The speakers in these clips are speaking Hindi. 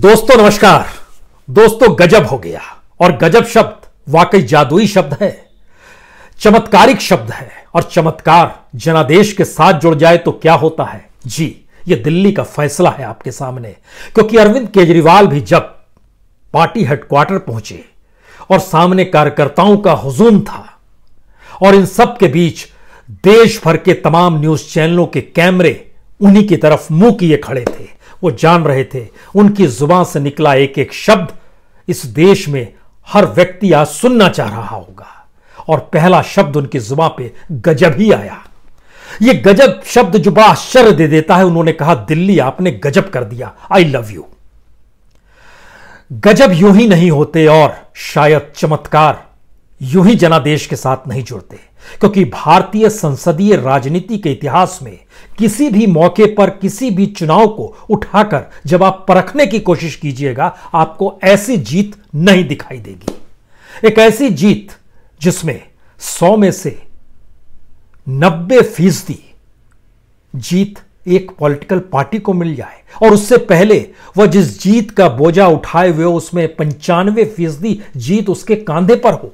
दोस्तों नमस्कार दोस्तों गजब हो गया और गजब शब्द वाकई जादुई शब्द है चमत्कारिक शब्द है और चमत्कार जनादेश के साथ जुड़ जाए तो क्या होता है जी ये दिल्ली का फैसला है आपके सामने क्योंकि अरविंद केजरीवाल भी जब पार्टी हेडक्वार्टर पहुंचे और सामने कार्यकर्ताओं का हुजूम था और इन सब के बीच देश भर के तमाम न्यूज चैनलों के कैमरे उन्हीं की तरफ मुंह किए खड़े थे वो जान रहे थे उनकी जुबान से निकला एक एक शब्द इस देश में हर व्यक्ति आज सुनना चाह रहा होगा और पहला शब्द उनकी जुबा पे गजब ही आया ये गजब शब्द जो बड़ा आश्चर्य दे देता है उन्होंने कहा दिल्ली आपने गजब कर दिया आई लव यू गजब यू ही नहीं होते और शायद चमत्कार यूं ही जनादेश के साथ नहीं जुड़ते क्योंकि भारतीय संसदीय राजनीति के इतिहास में किसी भी मौके पर किसी भी चुनाव को उठाकर जब आप परखने की कोशिश कीजिएगा आपको ऐसी जीत नहीं दिखाई देगी एक ऐसी जीत जिसमें सौ में से नब्बे फीसदी जीत एक पॉलिटिकल पार्टी को मिल जाए और उससे पहले वह जिस जीत का बोझा उठाए हुए उसमें पंचानवे फीसदी जीत उसके कांधे पर हो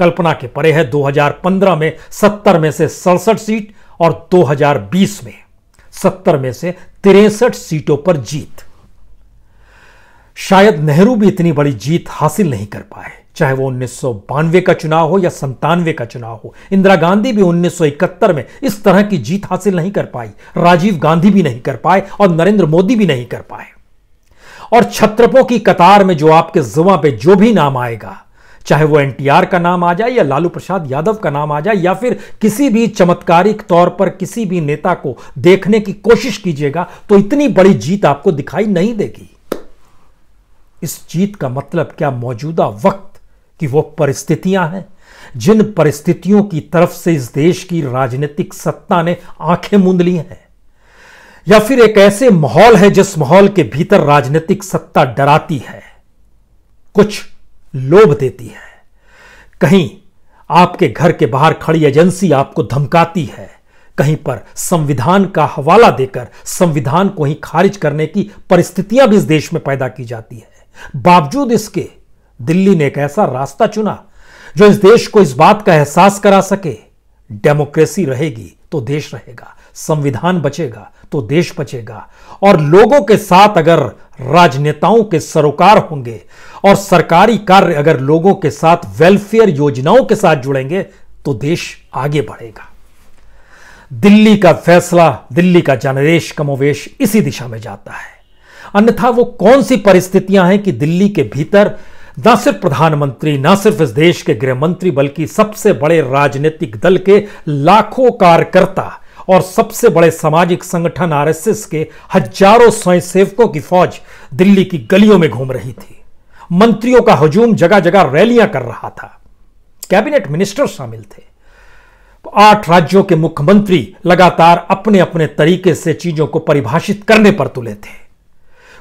कल्पना के परे है 2015 में 70 में से सड़सठ सीट और 2020 में 70 में से तिरसठ सीटों पर जीत शायद नेहरू भी इतनी बड़ी जीत हासिल नहीं कर पाए चाहे वो उन्नीस का चुनाव हो या संतानवे का चुनाव हो इंदिरा गांधी भी 1971 में इस तरह की जीत हासिल नहीं कर पाई राजीव गांधी भी नहीं कर पाए और नरेंद्र मोदी भी नहीं कर पाए और छत्रपों की कतार में जो आपके जुआ पे जो भी नाम आएगा चाहे वो एनटीआर का नाम आ जाए या लालू प्रसाद यादव का नाम आ जाए या फिर किसी भी चमत्कारिक तौर पर किसी भी नेता को देखने की कोशिश कीजिएगा तो इतनी बड़ी जीत आपको दिखाई नहीं देगी इस जीत का मतलब क्या मौजूदा वक्त की वो परिस्थितियां हैं जिन परिस्थितियों की तरफ से इस देश की राजनीतिक सत्ता ने आंखें मूंद ली हैं या फिर एक ऐसे माहौल है जिस माहौल के भीतर राजनीतिक सत्ता डराती है कुछ लोभ देती है कहीं आपके घर के बाहर खड़ी एजेंसी आपको धमकाती है कहीं पर संविधान का हवाला देकर संविधान को ही खारिज करने की परिस्थितियां भी इस देश में पैदा की जाती है बावजूद इसके दिल्ली ने एक ऐसा रास्ता चुना जो इस देश को इस बात का एहसास करा सके डेमोक्रेसी रहेगी तो देश रहेगा संविधान बचेगा तो देश बचेगा और लोगों के साथ अगर राजनेताओं के सरोकार होंगे और सरकारी कार्य अगर लोगों के साथ वेलफेयर योजनाओं के साथ जुड़ेंगे तो देश आगे बढ़ेगा दिल्ली का फैसला दिल्ली का जनरेश कमोवेश इसी दिशा में जाता है अन्यथा वो कौन सी परिस्थितियां हैं कि दिल्ली के भीतर न सिर्फ प्रधानमंत्री न सिर्फ इस देश के गृहमंत्री बल्कि सबसे बड़े राजनीतिक दल के लाखों कार्यकर्ता और सबसे बड़े सामाजिक संगठन आरएसएस के हजारों स्वयंसेवकों की फौज दिल्ली की गलियों में घूम रही थी मंत्रियों का हजूम जगह जगह रैलियां कर रहा था कैबिनेट मिनिस्टर शामिल थे आठ राज्यों के मुख्यमंत्री लगातार अपने अपने तरीके से चीजों को परिभाषित करने पर तुले थे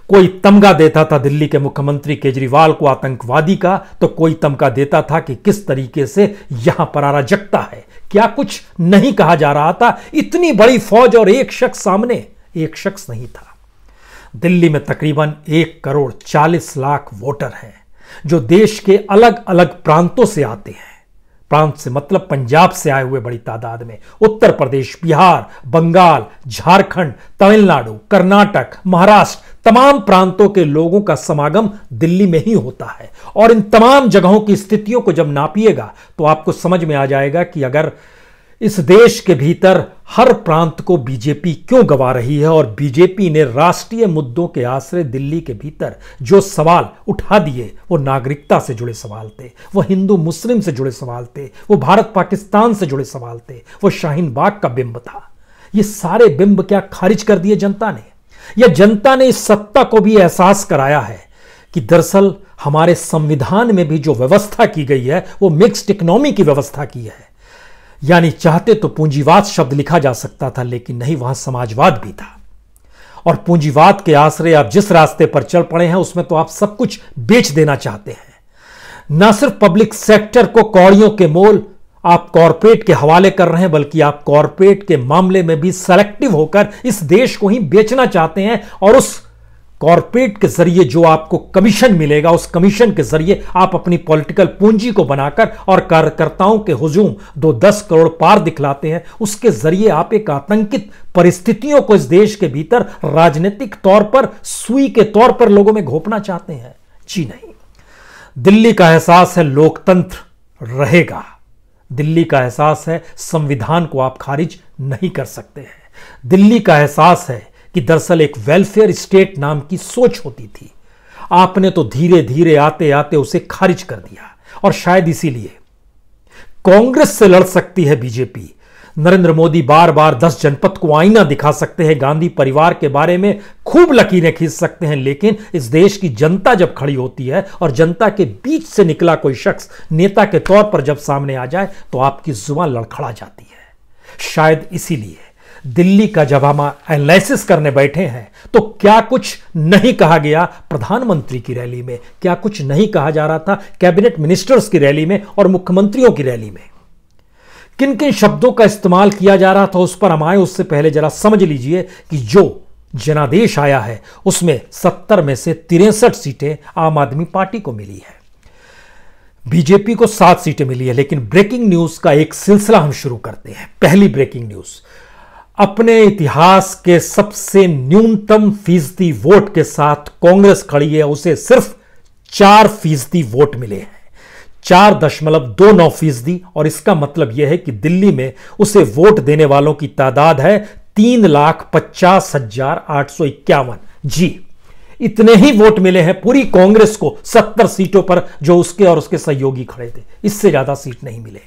कोई तमगा देता था दिल्ली के मुख्यमंत्री केजरीवाल को आतंकवादी का तो कोई तमगा देता था कि किस तरीके से यहां पर अराजकता है क्या कुछ नहीं कहा जा रहा था इतनी बड़ी फौज और एक शख्स सामने एक शख्स नहीं था दिल्ली में तकरीबन एक करोड़ चालीस लाख वोटर हैं जो देश के अलग अलग प्रांतों से आते हैं प्रांत से मतलब पंजाब से आए हुए बड़ी तादाद में उत्तर प्रदेश बिहार बंगाल झारखंड तमिलनाडु कर्नाटक महाराष्ट्र तमाम प्रांतों के लोगों का समागम दिल्ली में ही होता है और इन तमाम जगहों की स्थितियों को जब नापिएगा तो आपको समझ में आ जाएगा कि अगर इस देश के भीतर हर प्रांत को बीजेपी क्यों गवा रही है और बीजेपी ने राष्ट्रीय मुद्दों के आश्रय दिल्ली के भीतर जो सवाल उठा दिए वो नागरिकता से जुड़े सवाल थे वो हिंदू मुस्लिम से जुड़े सवाल थे वो भारत पाकिस्तान से जुड़े सवाल थे वो शाहीन बाग का बिंब था ये सारे बिंब क्या खारिज कर दिए जनता ने या जनता ने इस सत्ता को भी एहसास कराया है कि दरअसल हमारे संविधान में भी जो व्यवस्था की गई है वो मिक्स्ड इकोनॉमी की व्यवस्था की है यानी चाहते तो पूंजीवाद शब्द लिखा जा सकता था लेकिन नहीं वहां समाजवाद भी था और पूंजीवाद के आश्रय आप जिस रास्ते पर चल पड़े हैं उसमें तो आप सब कुछ बेच देना चाहते हैं न सिर्फ पब्लिक सेक्टर को कौड़ियों के मोल आप कॉरपोरेट के हवाले कर रहे हैं बल्कि आप कॉरपोरेट के मामले में भी सेलेक्टिव होकर इस देश को ही बेचना चाहते हैं और उस कॉरपोरेट के जरिए जो आपको कमीशन मिलेगा उस कमीशन के जरिए आप अपनी पॉलिटिकल पूंजी को बनाकर और कार्यकर्ताओं के हुजूम दो दस करोड़ पार दिखलाते हैं उसके जरिए आप एक आतंकित परिस्थितियों को इस देश के भीतर राजनीतिक तौर पर सुई के तौर पर लोगों में घोपना चाहते हैं जी नहीं दिल्ली का एहसास है लोकतंत्र रहेगा दिल्ली का एहसास है संविधान को आप खारिज नहीं कर सकते हैं दिल्ली का एहसास है कि दरअसल एक वेलफेयर स्टेट नाम की सोच होती थी आपने तो धीरे धीरे आते आते उसे खारिज कर दिया और शायद इसीलिए कांग्रेस से लड़ सकती है बीजेपी नरेंद्र मोदी बार बार दस जनपद को आईना दिखा सकते हैं गांधी परिवार के बारे में खूब लकीरें खींच सकते हैं लेकिन इस देश की जनता जब खड़ी होती है और जनता के बीच से निकला कोई शख्स नेता के तौर पर जब सामने आ जाए तो आपकी जुबान लड़खड़ा जाती है शायद इसीलिए दिल्ली का जब हम एनालिसिस करने बैठे हैं तो क्या कुछ नहीं कहा गया प्रधानमंत्री की रैली में क्या कुछ नहीं कहा जा रहा था कैबिनेट मिनिस्टर्स की रैली में और मुख्यमंत्रियों की रैली में किन किन शब्दों का इस्तेमाल किया जा रहा था उस पर हम आए उससे पहले जरा समझ लीजिए कि जो जनादेश आया है उसमें सत्तर में से तिरसठ सीटें आम आदमी पार्टी को मिली है बीजेपी को सात सीटें मिली है लेकिन ब्रेकिंग न्यूज का एक सिलसिला हम शुरू करते हैं पहली ब्रेकिंग न्यूज अपने इतिहास के सबसे न्यूनतम फीसदी वोट के साथ कांग्रेस खड़ी है उसे सिर्फ चार फीसदी वोट मिले हैं चार दशमलव दो नौ फीसदी और इसका मतलब यह है कि दिल्ली में उसे वोट देने वालों की तादाद है तीन लाख पचास हजार आठ सौ इक्यावन जी इतने ही वोट मिले हैं पूरी कांग्रेस को सत्तर सीटों पर जो उसके और उसके सहयोगी खड़े थे इससे ज्यादा सीट नहीं मिले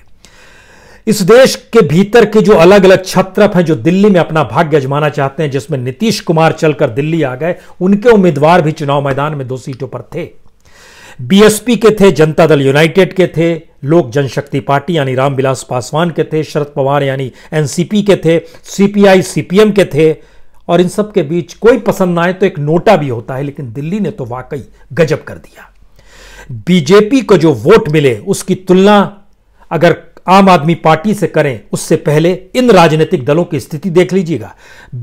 इस देश के भीतर के जो अलग अलग छत्रप हैं जो दिल्ली में अपना भाग्य अजमाना चाहते हैं जिसमें नीतीश कुमार चलकर दिल्ली आ गए उनके उम्मीदवार भी चुनाव मैदान में दो सीटों पर थे बीएसपी के थे जनता दल यूनाइटेड के थे लोक जनशक्ति पार्टी यानी रामविलास पासवान के थे शरद पवार यानी एनसीपी के थे सीपीआई सीपीएम के थे और इन सब के बीच कोई पसंद ना आए तो एक नोटा भी होता है लेकिन दिल्ली ने तो वाकई गजब कर दिया बीजेपी को जो वोट मिले उसकी तुलना अगर आम आदमी पार्टी से करें उससे पहले इन राजनीतिक दलों की स्थिति देख लीजिएगा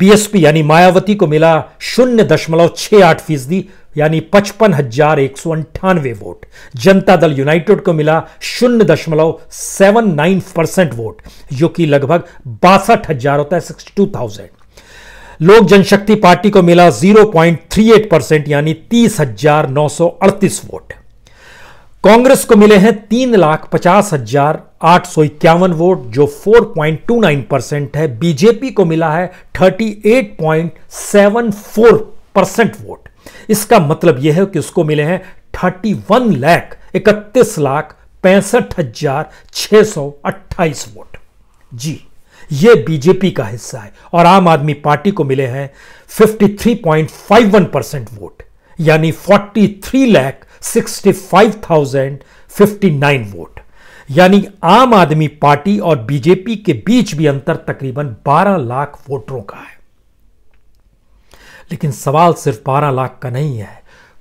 बीएसपी यानी मायावती को मिला शून्य दशमलव छह आठ फीसदी यानी पचपन हजार एक सौ अंठानवे वोट जनता दल यूनाइटेड को मिला शून्य दशमलव सेवन नाइन परसेंट वोट जो कि लगभग बासठ हजार होता है सिक्सटी टू थाउजेंड लोक जनशक्ति पार्टी को मिला 0.38 परसेंट यानी तीस हजार नौ सौ अड़तीस वोट कांग्रेस को मिले हैं तीन लाख पचास हजार आठ सौ इक्यावन वोट जो 4.29 परसेंट है बीजेपी को मिला है 38.74 परसेंट वोट इसका मतलब यह है कि उसको मिले हैं 31 लाख इकतीस लाख पैंसठ हजार छह सौ वोट जी ये बीजेपी का हिस्सा है और आम आदमी पार्टी को मिले हैं 53.51 परसेंट वोट यानी 43 लाख नाइन वोट यानी आम आदमी पार्टी और बीजेपी के बीच भी अंतर तकरीबन 12 लाख वोटरों का है लेकिन सवाल सिर्फ 12 लाख का नहीं है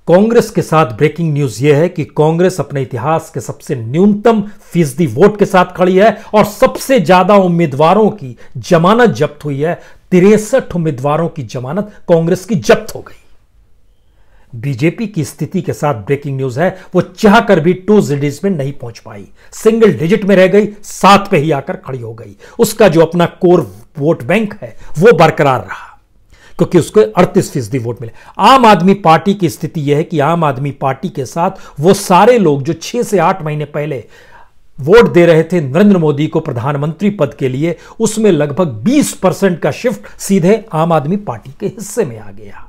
कांग्रेस के साथ ब्रेकिंग न्यूज यह है कि कांग्रेस अपने इतिहास के सबसे न्यूनतम फीसदी वोट के साथ खड़ी है और सबसे ज्यादा उम्मीदवारों की जमानत जब्त हुई है तिरसठ उम्मीदवारों की जमानत कांग्रेस की जब्त हो गई बीजेपी की स्थिति के साथ ब्रेकिंग न्यूज है वो चाह कर भी टू डिजिट में नहीं पहुंच पाई सिंगल डिजिट में रह गई सात पे ही आकर खड़ी हो गई उसका जो अपना कोर वोट बैंक है वो बरकरार रहा क्योंकि उसको अड़तीस फीसदी वोट मिले आम आदमी पार्टी की स्थिति यह है कि आम आदमी पार्टी के साथ वो सारे लोग जो छह से आठ महीने पहले वोट दे रहे थे नरेंद्र मोदी को प्रधानमंत्री पद के लिए उसमें लगभग 20 परसेंट का शिफ्ट सीधे आम आदमी पार्टी के हिस्से में आ गया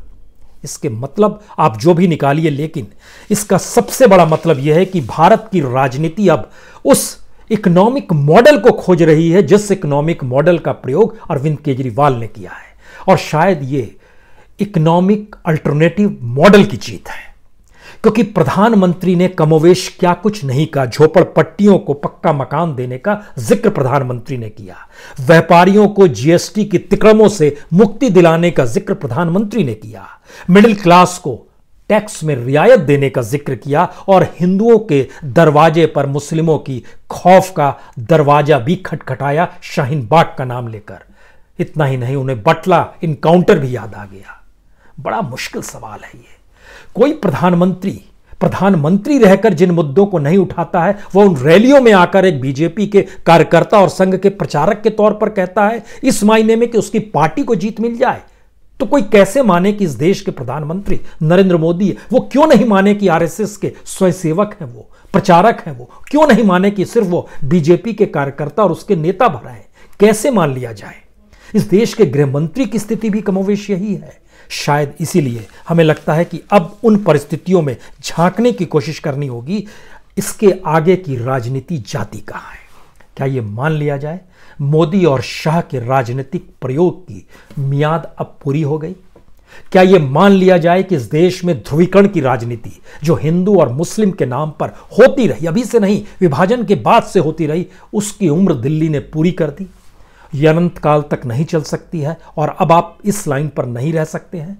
इसके मतलब आप जो भी निकालिए लेकिन इसका सबसे बड़ा मतलब यह है कि भारत की राजनीति अब उस इकोनॉमिक मॉडल को खोज रही है जिस इकोनॉमिक मॉडल का प्रयोग अरविंद केजरीवाल ने किया है और शायद ये इकोनॉमिक अल्टरनेटिव मॉडल की जीत है क्योंकि प्रधानमंत्री ने कमोवेश क्या कुछ नहीं कहा झोपड़पट्टियों को पक्का मकान देने का जिक्र प्रधानमंत्री ने किया व्यापारियों को जीएसटी की तिक्रमों से मुक्ति दिलाने का जिक्र प्रधानमंत्री ने किया मिडिल क्लास को टैक्स में रियायत देने का जिक्र किया और हिंदुओं के दरवाजे पर मुस्लिमों की खौफ का दरवाजा भी खटखटाया शाहीन बाग का नाम लेकर इतना ही नहीं उन्हें बटला इनकाउंटर भी याद आ गया बड़ा मुश्किल सवाल है ये कोई प्रधानमंत्री प्रधानमंत्री रहकर जिन मुद्दों को नहीं उठाता है वह उन रैलियों में आकर एक बीजेपी के कार्यकर्ता और संघ के प्रचारक के तौर पर कहता है इस मायने में कि उसकी पार्टी को जीत मिल जाए तो कोई कैसे माने कि इस देश के प्रधानमंत्री नरेंद्र मोदी वो क्यों नहीं माने कि आरएसएस के स्वयंसेवक हैं वो प्रचारक हैं वो क्यों नहीं माने कि सिर्फ वो बीजेपी के कार्यकर्ता और उसके नेता भरा है कैसे मान लिया जाए इस देश के गृहमंत्री की स्थिति भी कमोवेश यही है शायद इसीलिए हमें लगता है कि अब उन परिस्थितियों में झांकने की कोशिश करनी होगी इसके आगे की राजनीति जाती कहाँ है क्या ये मान लिया जाए मोदी और शाह के राजनीतिक प्रयोग की मियाद अब पूरी हो गई क्या यह मान लिया जाए कि इस देश में ध्रुवीकरण की राजनीति जो हिंदू और मुस्लिम के नाम पर होती रही अभी से नहीं विभाजन के बाद से होती रही उसकी उम्र दिल्ली ने पूरी कर दी ये अनंत काल तक नहीं चल सकती है और अब आप इस लाइन पर नहीं रह सकते हैं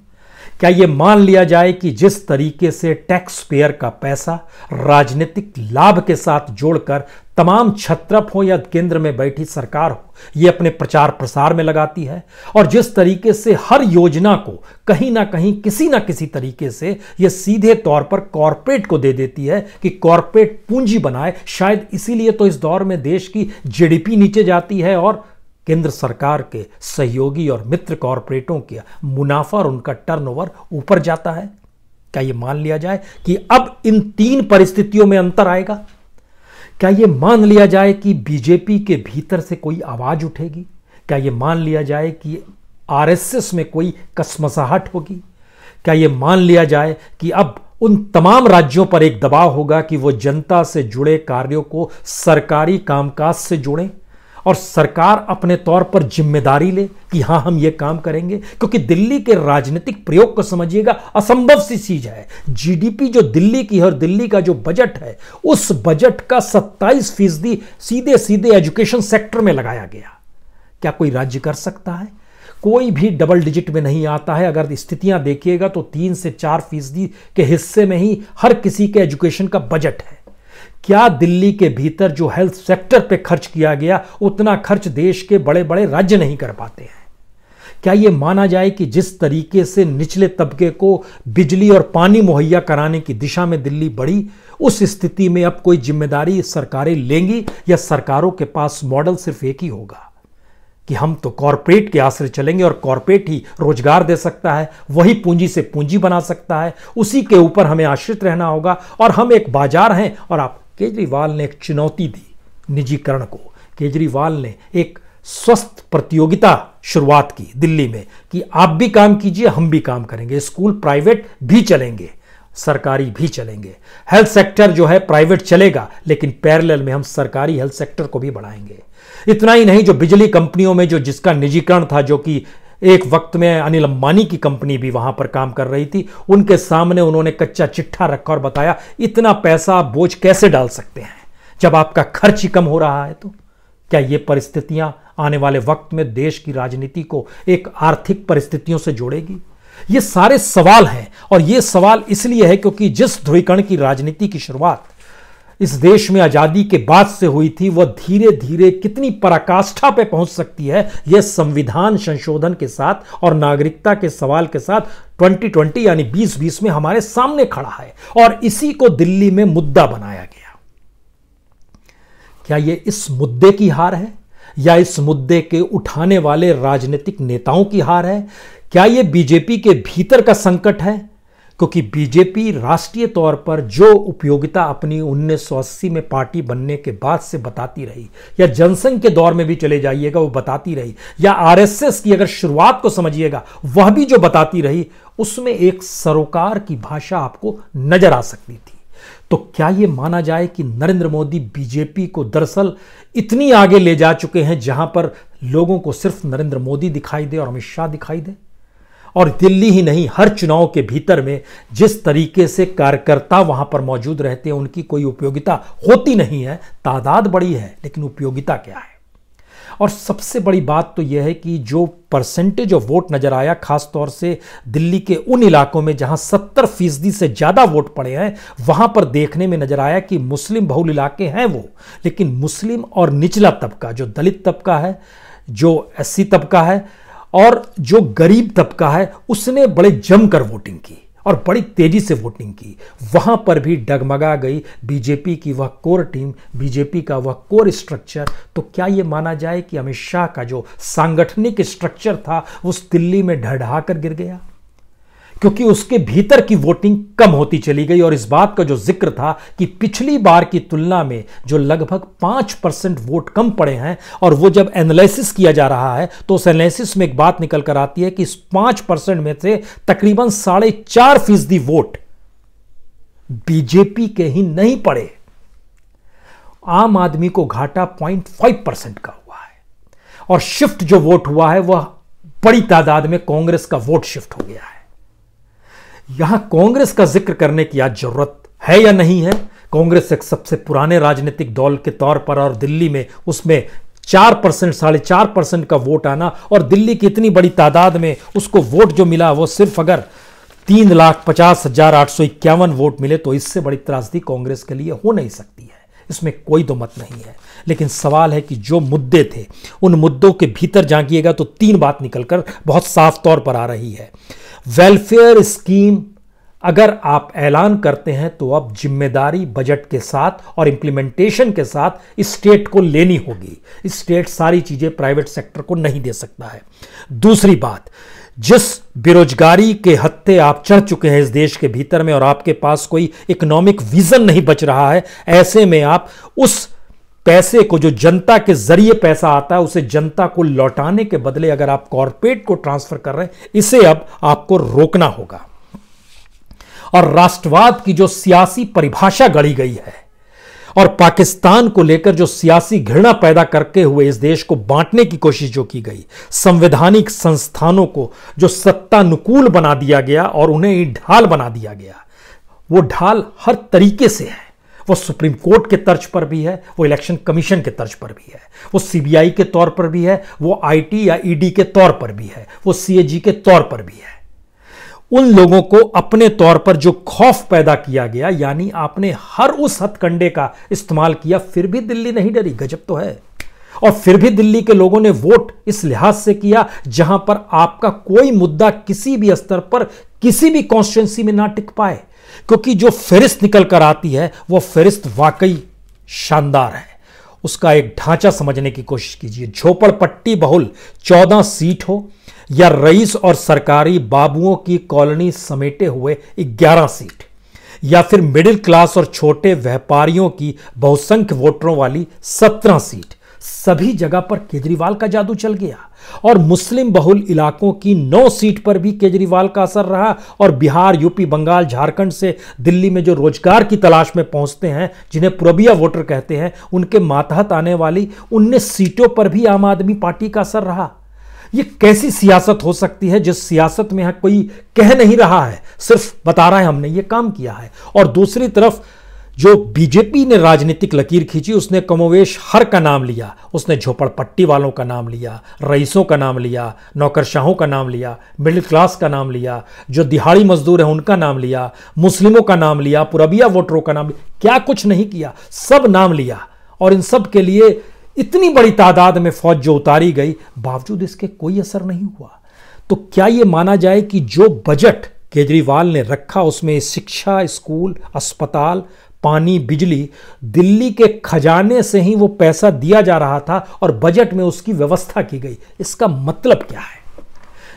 क्या ये मान लिया जाए कि जिस तरीके से टैक्स पेयर का पैसा राजनीतिक लाभ के साथ जोड़कर तमाम छत्रप हो या केंद्र में बैठी सरकार हो ये अपने प्रचार प्रसार में लगाती है और जिस तरीके से हर योजना को कहीं ना कहीं किसी ना किसी तरीके से ये सीधे तौर पर कॉरपोरेट को दे देती है कि कॉरपोरेट पूंजी बनाए शायद इसीलिए तो इस दौर में देश की जीडीपी नीचे जाती है और केंद्र सरकार के सहयोगी और मित्र कॉरपोरेटों के मुनाफा और उनका टर्नओवर ऊपर जाता है क्या यह मान लिया जाए कि अब इन तीन परिस्थितियों में अंतर आएगा क्या यह मान लिया जाए कि बीजेपी के भीतर से कोई आवाज उठेगी क्या यह मान लिया जाए कि आरएसएस में कोई कसमसाहट होगी क्या यह मान लिया जाए कि अब उन तमाम राज्यों पर एक दबाव होगा कि वो जनता से जुड़े कार्यों को सरकारी कामकाज से जोड़ें और सरकार अपने तौर पर जिम्मेदारी ले कि हाँ हम ये काम करेंगे क्योंकि दिल्ली के राजनीतिक प्रयोग को समझिएगा असंभव सी चीज है जीडीपी जो दिल्ली की है और दिल्ली का जो बजट है उस बजट का 27 फीसदी सीधे सीधे एजुकेशन सेक्टर में लगाया गया क्या कोई राज्य कर सकता है कोई भी डबल डिजिट में नहीं आता है अगर स्थितियां देखिएगा तो तीन से चार फीसदी के हिस्से में ही हर किसी के एजुकेशन का बजट है क्या दिल्ली के भीतर जो हेल्थ सेक्टर पे खर्च किया गया उतना खर्च देश के बड़े बड़े राज्य नहीं कर पाते हैं क्या यह माना जाए कि जिस तरीके से निचले तबके को बिजली और पानी मुहैया कराने की दिशा में दिल्ली बढ़ी उस स्थिति में अब कोई जिम्मेदारी सरकारें लेंगी या सरकारों के पास मॉडल सिर्फ एक ही होगा कि हम तो कॉरपोरेट के आश्रय चलेंगे और कॉरपोरेट ही रोजगार दे सकता है वही पूंजी से पूंजी बना सकता है उसी के ऊपर हमें आश्रित रहना होगा और हम एक बाजार हैं और आप केजरीवाल ने एक चुनौती दी निजीकरण को केजरीवाल ने एक स्वस्थ प्रतियोगिता शुरुआत की दिल्ली में कि आप भी काम कीजिए हम भी काम करेंगे स्कूल प्राइवेट भी चलेंगे सरकारी भी चलेंगे हेल्थ सेक्टर जो है प्राइवेट चलेगा लेकिन पैरेलल में हम सरकारी हेल्थ सेक्टर को भी बढ़ाएंगे इतना ही नहीं जो बिजली कंपनियों में जो जिसका निजीकरण था जो कि एक वक्त में अनिल अंबानी की कंपनी भी वहां पर काम कर रही थी उनके सामने उन्होंने कच्चा चिट्ठा रखा और बताया इतना पैसा आप बोझ कैसे डाल सकते हैं जब आपका खर्च ही कम हो रहा है तो क्या ये परिस्थितियां आने वाले वक्त में देश की राजनीति को एक आर्थिक परिस्थितियों से जोड़ेगी ये सारे सवाल हैं और ये सवाल इसलिए है क्योंकि जिस ध्रुवीकरण की राजनीति की शुरुआत इस देश में आज़ादी के बाद से हुई थी वह धीरे धीरे कितनी पराकाष्ठा पे पहुंच सकती है यह संविधान संशोधन के साथ और नागरिकता के सवाल के साथ 2020 यानी 2020 में हमारे सामने खड़ा है और इसी को दिल्ली में मुद्दा बनाया गया क्या यह इस मुद्दे की हार है या इस मुद्दे के उठाने वाले राजनीतिक नेताओं की हार है क्या यह बीजेपी के भीतर का संकट है क्योंकि बीजेपी राष्ट्रीय तौर पर जो उपयोगिता अपनी उन्नीस में पार्टी बनने के बाद से बताती रही या जनसंघ के दौर में भी चले जाइएगा वो बताती रही या आरएसएस की अगर शुरुआत को समझिएगा वह भी जो बताती रही उसमें एक सरोकार की भाषा आपको नजर आ सकती थी तो क्या ये माना जाए कि नरेंद्र मोदी बीजेपी को दरअसल इतनी आगे ले जा चुके हैं जहां पर लोगों को सिर्फ नरेंद्र मोदी दिखाई दे और अमित शाह दिखाई दे और दिल्ली ही नहीं हर चुनाव के भीतर में जिस तरीके से कार्यकर्ता वहां पर मौजूद रहते हैं उनकी कोई उपयोगिता होती नहीं है तादाद बड़ी है लेकिन उपयोगिता क्या है और सबसे बड़ी बात तो यह है कि जो परसेंटेज ऑफ वोट नजर आया खासतौर से दिल्ली के उन इलाकों में जहां 70 फीसदी से ज़्यादा वोट पड़े हैं वहां पर देखने में नजर आया कि मुस्लिम बहुल इलाके हैं वो लेकिन मुस्लिम और निचला तबका जो दलित तबका है जो एस तबका है और जो गरीब तबका है उसने बड़े जमकर वोटिंग की और बड़ी तेजी से वोटिंग की वहां पर भी डगमगा गई बीजेपी की वह कोर टीम बीजेपी का वह कोर स्ट्रक्चर तो क्या ये माना जाए कि अमित शाह का जो सांगठनिक स्ट्रक्चर था उस दिल्ली में ढहढहा कर गिर गया क्योंकि उसके भीतर की वोटिंग कम होती चली गई और इस बात का जो जिक्र था कि पिछली बार की तुलना में जो लगभग पांच परसेंट वोट कम पड़े हैं और वो जब एनालिसिस किया जा रहा है तो उस एनालिसिस में एक बात निकल कर आती है कि इस पांच परसेंट में से तकरीबन साढ़े चार फीसदी वोट बीजेपी के ही नहीं पड़े आम आदमी को घाटा पॉइंट फाइव परसेंट का हुआ है और शिफ्ट जो वोट हुआ है वह बड़ी तादाद में कांग्रेस का वोट शिफ्ट हो गया है यहां कांग्रेस का जिक्र करने की आज जरूरत है या नहीं है कांग्रेस एक सबसे पुराने राजनीतिक दौल के तौर पर और दिल्ली में उसमें चार परसेंट साढ़े चार परसेंट का वोट आना और दिल्ली की इतनी बड़ी तादाद में उसको वोट जो मिला वो सिर्फ अगर तीन लाख पचास हजार आठ सौ इक्यावन वोट मिले तो इससे बड़ी त्रासदी कांग्रेस के लिए हो नहीं सकती है इसमें कोई दो मत नहीं है लेकिन सवाल है कि जो मुद्दे थे उन मुद्दों के भीतर झांकिएगा तो तीन बात निकलकर बहुत साफ तौर पर आ रही है वेलफेयर स्कीम अगर आप ऐलान करते हैं तो अब जिम्मेदारी बजट के साथ और इम्प्लीमेंटेशन के साथ स्टेट को लेनी होगी स्टेट सारी चीज़ें प्राइवेट सेक्टर को नहीं दे सकता है दूसरी बात जिस बेरोजगारी के हत्ते आप चढ़ चुके हैं इस देश के भीतर में और आपके पास कोई इकोनॉमिक विजन नहीं बच रहा है ऐसे में आप उस पैसे को जो जनता के जरिए पैसा आता है उसे जनता को लौटाने के बदले अगर आप कॉरपोरेट को ट्रांसफर कर रहे हैं इसे अब आपको रोकना होगा और राष्ट्रवाद की जो सियासी परिभाषा गढ़ी गई है और पाकिस्तान को लेकर जो सियासी घृणा पैदा करके हुए इस देश को बांटने की कोशिश जो की गई संवैधानिक संस्थानों को जो सत्तानुकूल बना दिया गया और उन्हें ढाल बना दिया गया वो ढाल हर तरीके से है वो सुप्रीम कोर्ट के तर्ज पर भी है वो इलेक्शन कमीशन के तर्ज पर भी है वो सीबीआई के तौर पर भी है वो आईटी या ईडी e के तौर पर भी है वो सीएजी के तौर पर भी है उन लोगों को अपने तौर पर जो खौफ पैदा किया गया यानी आपने हर उस हथकंडे का इस्तेमाल किया फिर भी दिल्ली नहीं डरी गजब तो है और फिर भी दिल्ली के लोगों ने वोट इस लिहाज से किया जहां पर आपका कोई मुद्दा किसी भी स्तर पर किसी भी कॉन्स्टिट्युएंसी में ना टिक पाए क्योंकि जो फहरिस्त निकल कर आती है वो फहरिस्त वाकई शानदार है उसका एक ढांचा समझने की कोशिश कीजिए झोपड़पट्टी बहुल चौदह सीट हो या रईस और सरकारी बाबुओं की कॉलोनी समेटे हुए ग्यारह सीट या फिर मिडिल क्लास और छोटे व्यापारियों की बहुसंख्य वोटरों वाली सत्रह सीट सभी जगह पर केजरीवाल का जादू चल गया और मुस्लिम बहुल इलाकों की नौ सीट पर भी केजरीवाल का असर रहा और बिहार यूपी बंगाल झारखंड से दिल्ली में जो रोजगार की तलाश में पहुंचते हैं जिन्हें पुरबिया वोटर कहते हैं उनके मातहत आने वाली उन्नीस सीटों पर भी आम आदमी पार्टी का असर रहा ये कैसी सियासत हो सकती है जिस सियासत में कोई कह नहीं रहा है सिर्फ बता रहा है हमने ये काम किया है और दूसरी तरफ जो बीजेपी ने राजनीतिक लकीर खींची उसने कमोवेश हर का नाम लिया उसने झोपड़पट्टी वालों का नाम लिया रईसों का नाम लिया नौकरशाहों का नाम लिया मिडिल क्लास का नाम लिया जो दिहाड़ी मजदूर हैं उनका नाम लिया मुस्लिमों का नाम लिया पुरबिया वोटरों का नाम लिया क्या कुछ नहीं किया सब नाम लिया और इन सब के लिए इतनी बड़ी तादाद में फौज जो उतारी गई बावजूद इसके कोई असर नहीं हुआ तो क्या ये माना जाए कि जो बजट केजरीवाल ने रखा उसमें शिक्षा स्कूल अस्पताल पानी बिजली दिल्ली के खजाने से ही वो पैसा दिया जा रहा था और बजट में उसकी व्यवस्था की गई इसका मतलब क्या है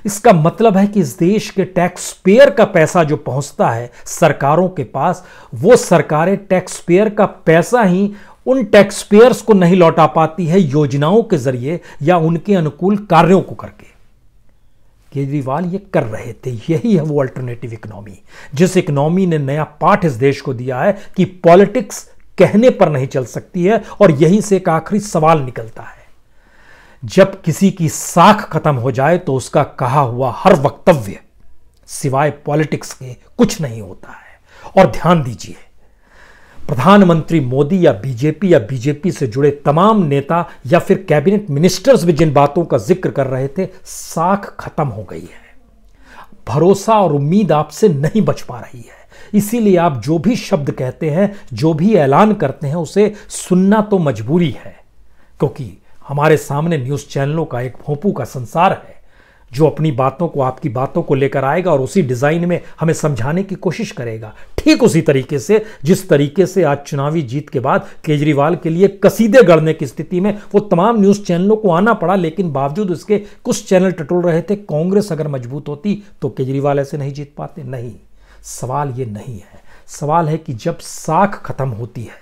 इसका मतलब है कि इस देश के टैक्स पेयर का पैसा जो पहुंचता है सरकारों के पास वो सरकारें टैक्स पेयर का पैसा ही उन टैक्स पेयर्स को नहीं लौटा पाती है योजनाओं के जरिए या उनके अनुकूल कार्यों को करके केजरीवाल ये कर रहे थे यही है वो अल्टरनेटिव इकोनॉमी जिस इकोनॉमी ने नया पाठ इस देश को दिया है कि पॉलिटिक्स कहने पर नहीं चल सकती है और यहीं से एक आखिरी सवाल निकलता है जब किसी की साख खत्म हो जाए तो उसका कहा हुआ हर वक्तव्य सिवाय पॉलिटिक्स के कुछ नहीं होता है और ध्यान दीजिए प्रधानमंत्री मोदी या बीजेपी या बीजेपी से जुड़े तमाम नेता या फिर कैबिनेट मिनिस्टर्स भी जिन बातों का जिक्र कर रहे थे साख खत्म हो गई है भरोसा और उम्मीद आपसे नहीं बच पा रही है इसीलिए आप जो भी शब्द कहते हैं जो भी ऐलान करते हैं उसे सुनना तो मजबूरी है क्योंकि हमारे सामने न्यूज़ चैनलों का एक भोंपू का संसार है जो अपनी बातों को आपकी बातों को लेकर आएगा और उसी डिज़ाइन में हमें समझाने की कोशिश करेगा ठीक उसी तरीके से जिस तरीके से आज चुनावी जीत के बाद केजरीवाल के लिए कसीदे गढ़ने की स्थिति में वो तमाम न्यूज़ चैनलों को आना पड़ा लेकिन बावजूद उसके कुछ चैनल टटोल रहे थे कांग्रेस अगर मजबूत होती तो केजरीवाल ऐसे नहीं जीत पाते नहीं सवाल ये नहीं है सवाल है कि जब साख खत्म होती है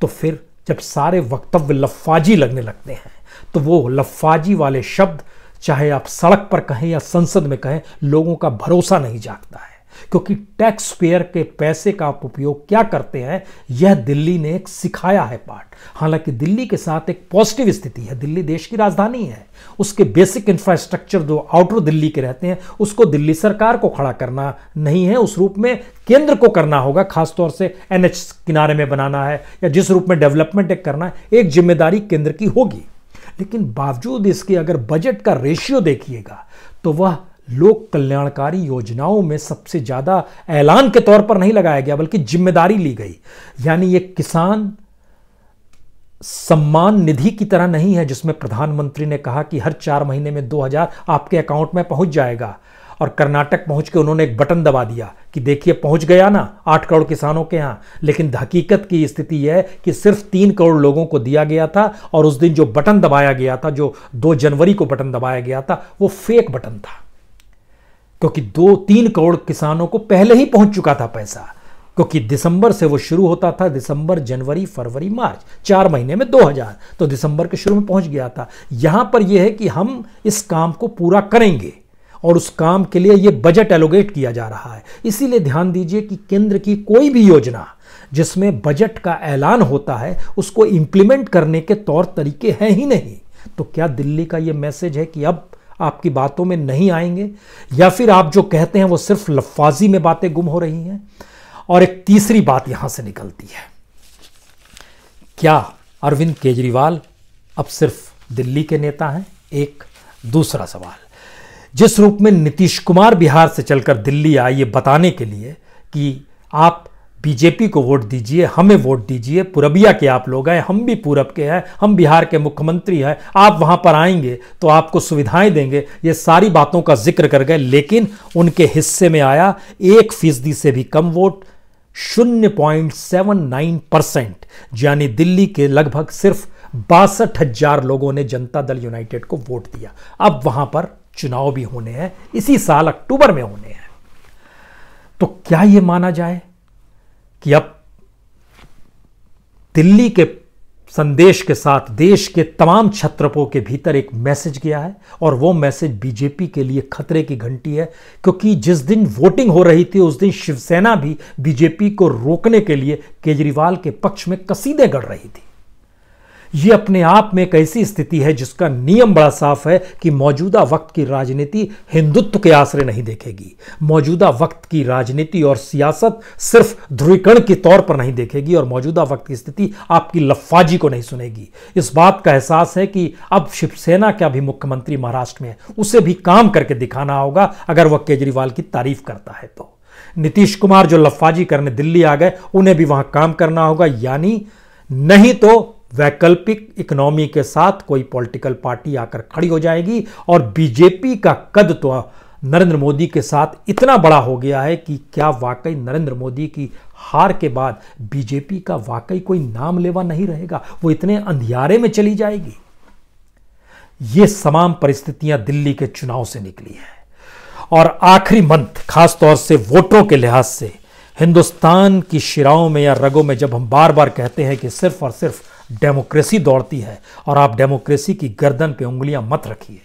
तो फिर जब सारे वक्तव्य लफाजी लगने लगते हैं तो वो लफाजी वाले शब्द चाहे आप सड़क पर कहें या संसद में कहें लोगों का भरोसा नहीं जागता है क्योंकि टैक्स पेयर के पैसे का आप उपयोग क्या करते हैं यह दिल्ली ने एक सिखाया है पाठ हालांकि दिल्ली के साथ एक पॉजिटिव स्थिति है दिल्ली देश की राजधानी है उसके बेसिक इंफ्रास्ट्रक्चर जो आउटर दिल्ली के रहते हैं उसको दिल्ली सरकार को खड़ा करना नहीं है उस रूप में केंद्र को करना होगा खासतौर से एनएच किनारे में बनाना है या जिस रूप में डेवलपमेंट करना है एक जिम्मेदारी केंद्र की होगी लेकिन बावजूद इसके अगर बजट का रेशियो देखिएगा तो वह लोक कल्याणकारी योजनाओं में सबसे ज़्यादा ऐलान के तौर पर नहीं लगाया गया बल्कि जिम्मेदारी ली गई यानी ये किसान सम्मान निधि की तरह नहीं है जिसमें प्रधानमंत्री ने कहा कि हर चार महीने में 2000 आपके अकाउंट में पहुंच जाएगा और कर्नाटक पहुंच के उन्होंने एक बटन दबा दिया कि देखिए पहुंच गया ना आठ करोड़ किसानों के यहाँ लेकिन हकीकत की स्थिति है कि सिर्फ तीन करोड़ लोगों को दिया गया था और उस दिन जो बटन दबाया गया था जो दो जनवरी को बटन दबाया गया था वो फेक बटन था क्योंकि दो तीन करोड़ किसानों को पहले ही पहुंच चुका था पैसा क्योंकि दिसंबर से वो शुरू होता था दिसंबर जनवरी फरवरी मार्च चार महीने में 2000 तो दिसंबर के शुरू में पहुंच गया था यहां पर यह है कि हम इस काम को पूरा करेंगे और उस काम के लिए ये बजट एलोगेट किया जा रहा है इसीलिए ध्यान दीजिए कि केंद्र की कोई भी योजना जिसमें बजट का ऐलान होता है उसको इम्प्लीमेंट करने के तौर तरीके हैं ही नहीं तो क्या दिल्ली का ये मैसेज है कि अब आपकी बातों में नहीं आएंगे या फिर आप जो कहते हैं वो सिर्फ लफाजी में बातें गुम हो रही हैं और एक तीसरी बात यहां से निकलती है क्या अरविंद केजरीवाल अब सिर्फ दिल्ली के नेता हैं एक दूसरा सवाल जिस रूप में नीतीश कुमार बिहार से चलकर दिल्ली आए ये बताने के लिए कि आप बीजेपी को वोट दीजिए हमें वोट दीजिए पूरबिया के आप लोग हैं हम भी पूरब के हैं हम बिहार के मुख्यमंत्री हैं आप वहाँ पर आएंगे तो आपको सुविधाएं देंगे ये सारी बातों का जिक्र कर गए लेकिन उनके हिस्से में आया एक फीसदी से भी कम वोट शून्य पॉइंट सेवन नाइन परसेंट यानी दिल्ली के लगभग सिर्फ बासठ हजार लोगों ने जनता दल यूनाइटेड को वोट दिया अब वहां पर चुनाव भी होने हैं इसी साल अक्टूबर में होने हैं तो क्या यह माना जाए कि अब दिल्ली के संदेश के साथ देश के तमाम छत्रपों के भीतर एक मैसेज गया है और वो मैसेज बीजेपी के लिए खतरे की घंटी है क्योंकि जिस दिन वोटिंग हो रही थी उस दिन शिवसेना भी बीजेपी को रोकने के लिए केजरीवाल के पक्ष में कसीदे गढ़ रही थी ये अपने आप में एक ऐसी स्थिति है जिसका नियम बड़ा साफ है कि मौजूदा वक्त की राजनीति हिंदुत्व के आश्रय नहीं देखेगी मौजूदा वक्त की राजनीति और सियासत सिर्फ ध्रुवीकरण के तौर पर नहीं देखेगी और मौजूदा वक्त की स्थिति आपकी लफाजी को नहीं सुनेगी इस बात का एहसास है कि अब शिवसेना का भी मुख्यमंत्री महाराष्ट्र में है उसे भी काम करके दिखाना होगा अगर वह केजरीवाल की तारीफ करता है तो नीतीश कुमार जो लफाजी करने दिल्ली आ गए उन्हें भी वहां काम करना होगा यानी नहीं तो वैकल्पिक इकोनॉमी के साथ कोई पॉलिटिकल पार्टी आकर खड़ी हो जाएगी और बीजेपी का कद तो नरेंद्र मोदी के साथ इतना बड़ा हो गया है कि क्या वाकई नरेंद्र मोदी की हार के बाद बीजेपी का वाकई कोई नाम लेवा नहीं रहेगा वो इतने अंधियारे में चली जाएगी ये तमाम परिस्थितियां दिल्ली के चुनाव से निकली हैं और आखिरी मंथ खासतौर से वोटों के लिहाज से हिंदुस्तान की शिराओं में या रगों में जब हम बार बार कहते हैं कि सिर्फ और सिर्फ डेमोक्रेसी दौड़ती है और आप डेमोक्रेसी की गर्दन पे उंगलियां मत रखिए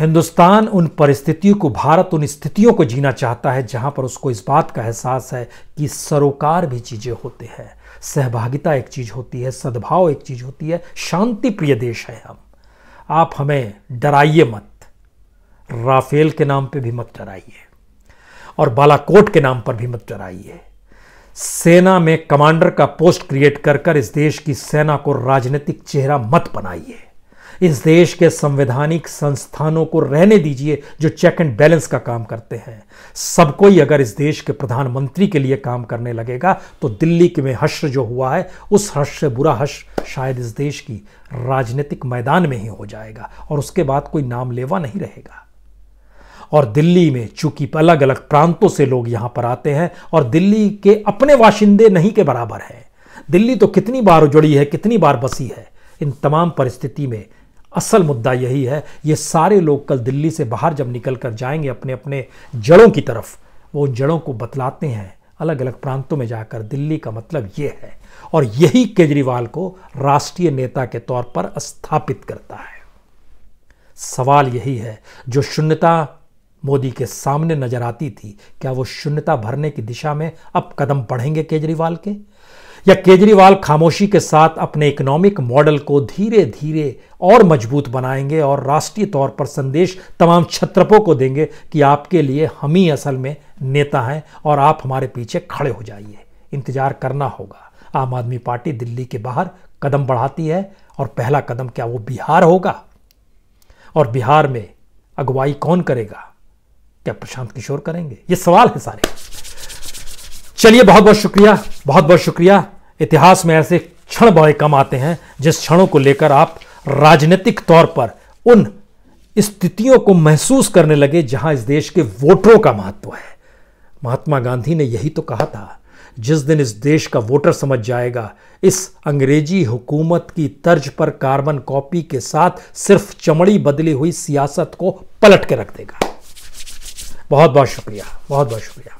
हिंदुस्तान उन परिस्थितियों को भारत उन स्थितियों को जीना चाहता है जहां पर उसको इस बात का एहसास है कि सरोकार भी चीज़ें होते हैं सहभागिता एक चीज़ होती है सद्भाव एक चीज़ होती है शांति प्रिय देश है हम आप हमें डराइए मत राफेल के नाम पे भी मत डराइए और बालाकोट के नाम पर भी मत डराइए सेना में कमांडर का पोस्ट क्रिएट कर कर इस देश की सेना को राजनीतिक चेहरा मत बनाइए इस देश के संवैधानिक संस्थानों को रहने दीजिए जो चेक एंड बैलेंस का काम करते हैं सब कोई अगर इस देश के प्रधानमंत्री के लिए काम करने लगेगा तो दिल्ली के में हश्र जो हुआ है उस हश्र से बुरा हश्र शायद इस देश की राजनीतिक मैदान में ही हो जाएगा और उसके बाद कोई नाम लेवा नहीं रहेगा और दिल्ली में चूंकि अलग अलग प्रांतों से लोग यहां पर आते हैं और दिल्ली के अपने वाशिंदे नहीं के बराबर हैं दिल्ली तो कितनी बार उजड़ी है कितनी बार बसी है इन तमाम परिस्थिति में असल मुद्दा यही है ये सारे लोग कल दिल्ली से बाहर जब निकल कर जाएंगे अपने अपने जड़ों की तरफ वो जड़ों को बतलाते हैं अलग अलग प्रांतों में जाकर दिल्ली का मतलब ये है और यही केजरीवाल को राष्ट्रीय नेता के तौर पर स्थापित करता है सवाल यही है जो शून्यता मोदी के सामने नजर आती थी क्या वो शून्यता भरने की दिशा में अब कदम बढ़ेंगे केजरीवाल के या केजरीवाल खामोशी के साथ अपने इकोनॉमिक मॉडल को धीरे धीरे और मजबूत बनाएंगे और राष्ट्रीय तौर पर संदेश तमाम छत्रपों को देंगे कि आपके लिए हम ही असल में नेता हैं और आप हमारे पीछे खड़े हो जाइए इंतजार करना होगा आम आदमी पार्टी दिल्ली के बाहर कदम बढ़ाती है और पहला कदम क्या वो बिहार होगा और बिहार में अगुवाई कौन करेगा क्या प्रशांत किशोर करेंगे ये सवाल है सारे चलिए बहुत बहुत शुक्रिया बहुत बहुत शुक्रिया इतिहास में ऐसे क्षण बड़े कम आते हैं जिस क्षणों को लेकर आप राजनीतिक तौर पर उन स्थितियों को महसूस करने लगे जहां इस देश के वोटरों का महत्व है महात्मा गांधी ने यही तो कहा था जिस दिन इस देश का वोटर समझ जाएगा इस अंग्रेजी हुकूमत की तर्ज पर कार्बन कॉपी के साथ सिर्फ चमड़ी बदली हुई सियासत को पलट के रख देगा बहुत बहुत शुक्रिया बहुत बहुत शुक्रिया